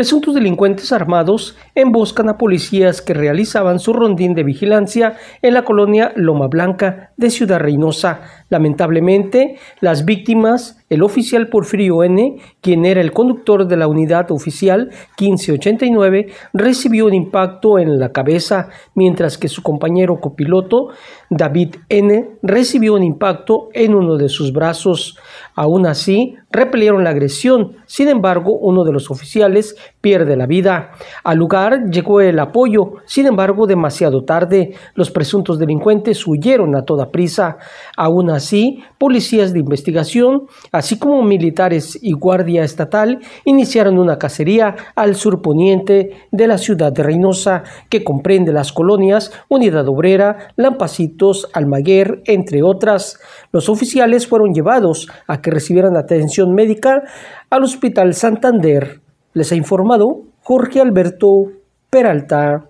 presuntos delincuentes armados emboscan a policías que realizaban su rondín de vigilancia en la colonia Loma Blanca de Ciudad Reynosa. Lamentablemente, las víctimas, el oficial Porfirio N., quien era el conductor de la unidad oficial 1589, recibió un impacto en la cabeza, mientras que su compañero copiloto, David N., recibió un impacto en uno de sus brazos. Aún así, repelieron la agresión. Sin embargo, uno de los oficiales pierde la vida. Al lugar llegó el apoyo, sin embargo, demasiado tarde. Los presuntos delincuentes huyeron a toda prisa. Aún así, policías de investigación, así como militares y guardia estatal, iniciaron una cacería al surponiente de la ciudad de Reynosa, que comprende las colonias Unidad Obrera, Lampacitos, Almaguer, entre otras. Los oficiales fueron llevados a que recibieran atención médica al Hospital Santander. Les ha informado Jorge Alberto Peralta.